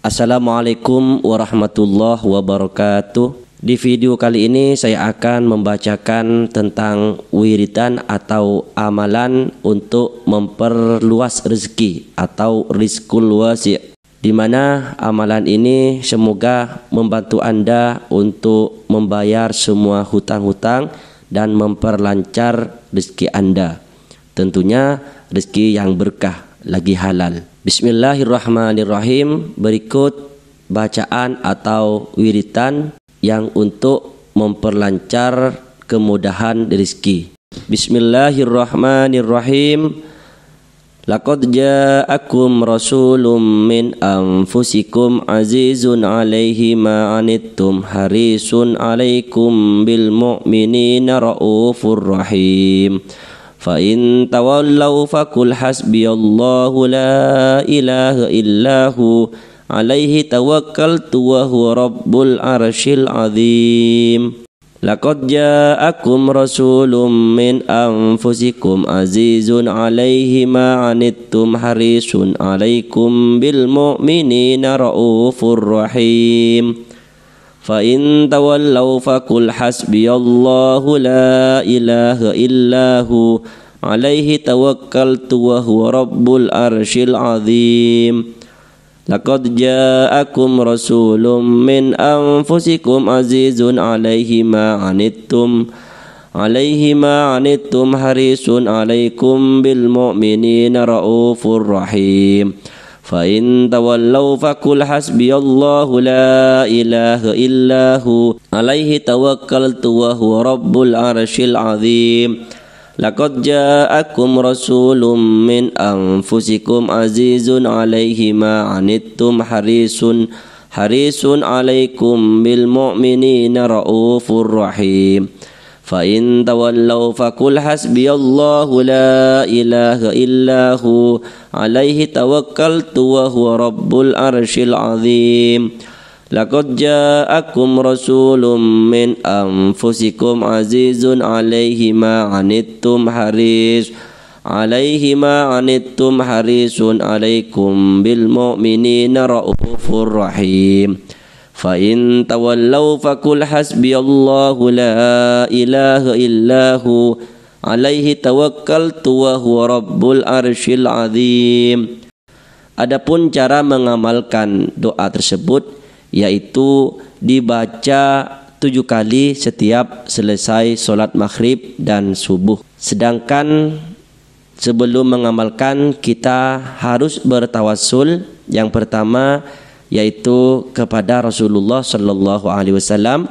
Assalamualaikum warahmatullahi wabarakatuh. Di video kali ini saya akan membacakan tentang wiridan atau amalan untuk memperluas rezeki atau rizkul wasi. Di mana amalan ini semoga membantu Anda untuk membayar semua hutang-hutang dan memperlancar rezeki Anda. Tentunya rezeki yang berkah lagi halal. Bismillahirrahmanirrahim. Berikut bacaan atau wiritan yang untuk memperlancar kemudahan rezeki. Bismillahirrahmanirrahim. Laqad ja'akum rasulun min anfusikum azizun 'alaihi ma 'anittum harisun 'alaikum bil mu'minina raufur rahim. فإن تولوا فقل حسبي الله لا إله إلا هو عليه توكلت وهو رب العرش العظيم لقد جاءكم رسول من أنفسكم عزيز عليه ما عنتم حريص عليكم بالمؤمنين رؤوف رحيم فإن تولوا فقل حسبي الله لا إله إلا هو عليه توكلت وهو رب الأرش العظيم لقد جاءكم رسول من أنفسكم عزيز عليه ما عنتم عليه ما عنتم حريص عليكم بالمؤمنين رؤوف رحيم فإن تولوا فقل حسبي الله لا إله إلا هو عليه توكلت وهو رب العرش العظيم لقد جاءكم رسول من أنفسكم عزيز عليه ما عنتم حريص حريص عليكم بالمؤمنين رؤوف رحيم فإن تولوا فقل حسبي الله لا إله إلا هو عليه توكلت وهو رب العرش العظيم لقد جاءكم رسول من أنفسكم عزيز عليه ما عنتم حريص عليه ما عنتم حريص عليكم بالمؤمنين رؤوف رحيم فإن تولوا فقل حسبي الله لا إله إلا هو عليه توكلت وهو ربul arshil azim Adapun cara mengamalkan doa tersebut yaitu dibaca tujuh kali setiap selesai sholat maghrib dan subuh. Sedangkan sebelum mengamalkan kita harus bertawasul. Yang pertama yaitu kepada Rasulullah Shallallahu Alaihi Wasallam.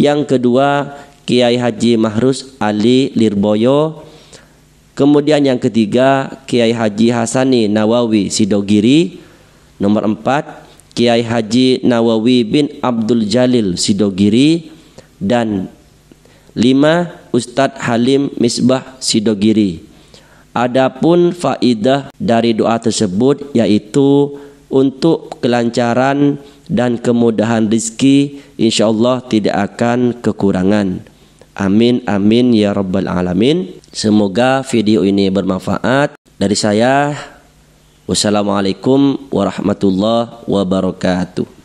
Yang kedua Kiai Haji Mahrus Ali Lirboyo. Kemudian yang ketiga Kiai Haji Hasani Nawawi Sidogiri. Nomor empat Kiai Haji Nawawi bin Abdul Jalil Sidogiri dan lima Ustadz Halim Misbah Sidogiri. Adapun faidah dari doa tersebut yaitu untuk kelancaran dan kemudahan rizki insya Allah tidak akan kekurangan amin amin ya rabbal alamin semoga video ini bermanfaat dari saya wassalamualaikum warahmatullahi wabarakatuh